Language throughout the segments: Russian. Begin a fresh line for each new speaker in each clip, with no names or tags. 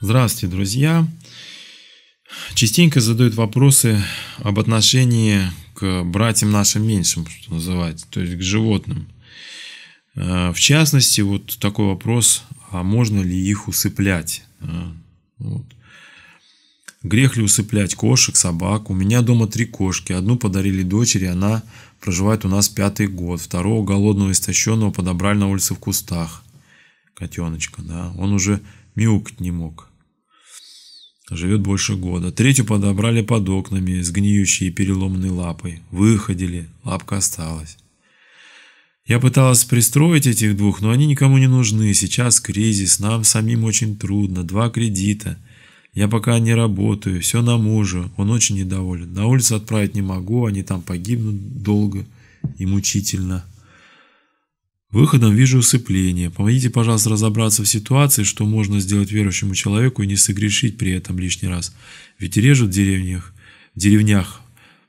Здравствуйте, друзья! Частенько задают вопросы об отношении к братьям нашим меньшим, что называется, то есть к животным. Э, в частности, вот такой вопрос, а можно ли их усыплять? Э, вот. Грех ли усыплять кошек, собак? У меня дома три кошки. Одну подарили дочери, она проживает у нас пятый год. Второго голодного истощенного подобрали на улице в кустах. Котеночка, да. Он уже мяукать не мог. Живет больше года. Третью подобрали под окнами с гниющей и переломанной лапой. Выходили, лапка осталась. Я пыталась пристроить этих двух, но они никому не нужны. Сейчас кризис, нам самим очень трудно. Два кредита. Я пока не работаю, все на мужа, он очень недоволен. На улицу отправить не могу, они там погибнут долго и мучительно. Выходом вижу усыпление. Помогите, пожалуйста, разобраться в ситуации, что можно сделать верующему человеку и не согрешить при этом лишний раз. Ведь режут в деревнях, в деревнях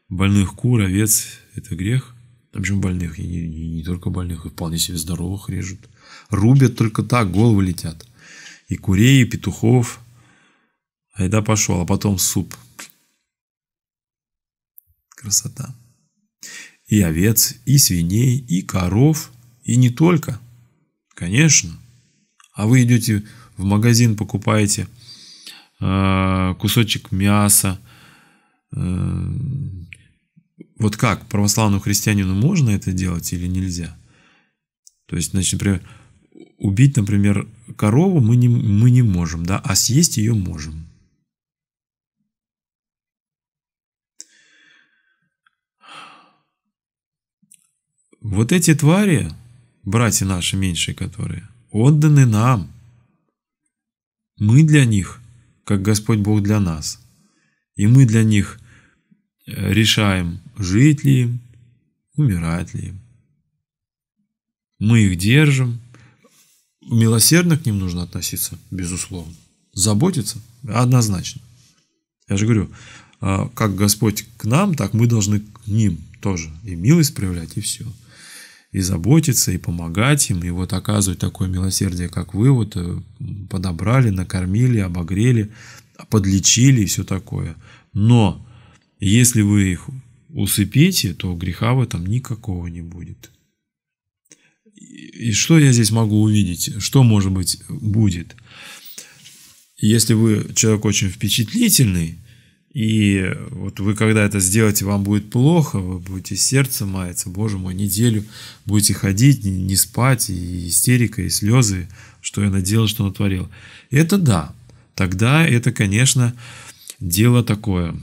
больных кур, овец – это грех. А почему больных? И не, и не только больных, и вполне себе здоровых режут. Рубят только так, головы летят. И курей, и петухов. Айда пошел, а потом суп. Красота. И овец, и свиней, и коров – и не только. Конечно. А вы идете в магазин, покупаете э, кусочек мяса. Э, вот как православному христианину можно это делать или нельзя? То есть, значит, например, убить, например, корову мы не, мы не можем, да, а съесть ее можем. Вот эти твари, братья наши меньшие которые, отданы нам. Мы для них, как Господь Бог для нас. И мы для них э, решаем, жить ли им, умирать ли им. Мы их держим. Милосердно к ним нужно относиться, безусловно. Заботиться однозначно. Я же говорю, э, как Господь к нам, так мы должны к ним тоже и милость проявлять, и все и заботиться, и помогать им, и вот оказывать такое милосердие, как вы, вот э, подобрали, накормили, обогрели, подлечили и все такое. Но если вы их усыпите, то греха в этом никакого не будет. И что я здесь могу увидеть? Что, может быть, будет? Если вы человек очень впечатлительный, и вот вы когда это сделаете, вам будет плохо, вы будете сердце маяться, боже мой, неделю будете ходить, не, спать, и истерика, и слезы, что я наделал, что натворил. Это да, тогда это, конечно, дело такое.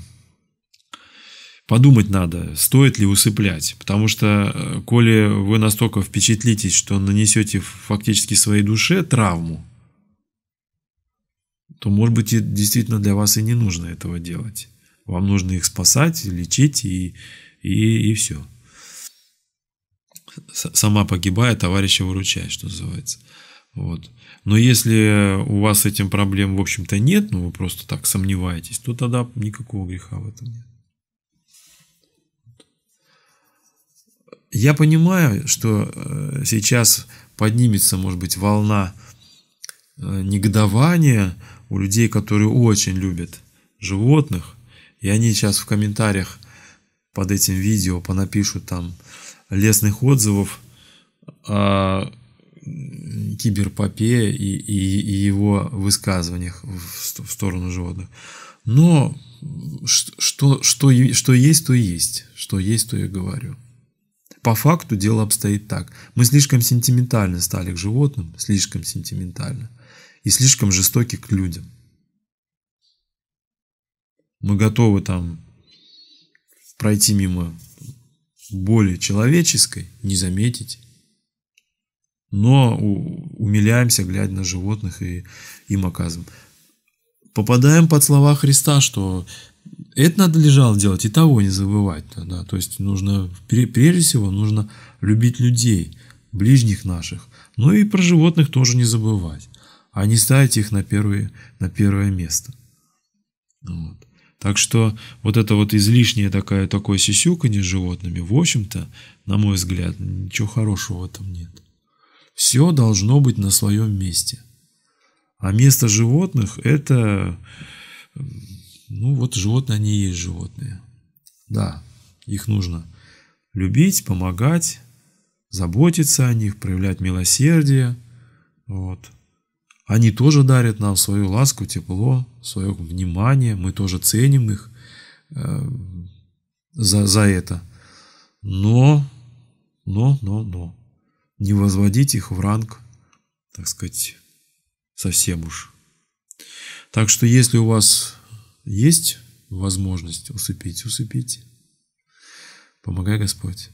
Подумать надо, стоит ли усыплять, потому что, э, коли вы настолько впечатлитесь, что нанесете фактически своей душе травму, то, может быть, действительно для вас и не нужно этого делать. Вам нужно их спасать, лечить и, и, и все. Сама погибая, товарища выручает, что называется. Вот. Но если у вас с этим проблем, в общем-то, нет, ну вы просто так сомневаетесь, то тогда никакого греха в этом нет. Я понимаю, что э, сейчас поднимется, может быть, волна э, негодования, у людей, которые очень любят животных, и они сейчас в комментариях под этим видео понапишут там лестных отзывов о киберпопе и, и, и его высказываниях в сторону животных. Но что, что, что есть, то есть. Что есть, то я говорю. По факту дело обстоит так. Мы слишком сентиментальны стали к животным, слишком сентиментальны, и слишком жестоки к людям. Мы готовы там пройти мимо боли человеческой, не заметить, но умиляемся, глядя на животных и им оказываем. Попадаем под слова Христа, что это надо лежал делать, и того не забывать. Да, то есть нужно, прежде всего, нужно любить людей, ближних наших. Ну и про животных тоже не забывать, а не ставить их на первое, на первое место. Вот. Так что вот это вот излишнее такое, такое сисюканье с животными, в общем-то, на мой взгляд, ничего хорошего в этом нет. Все должно быть на своем месте. А место животных – это ну вот животные, они и есть животные. Да, их нужно любить, помогать, заботиться о них, проявлять милосердие. Вот. Они тоже дарят нам свою ласку, тепло, свое внимание. Мы тоже ценим их э, за, за это. Но, но, но, но. Не возводить их в ранг, так сказать, совсем уж. Так что если у вас есть возможность усыпить, усыпите. Помогай Господь.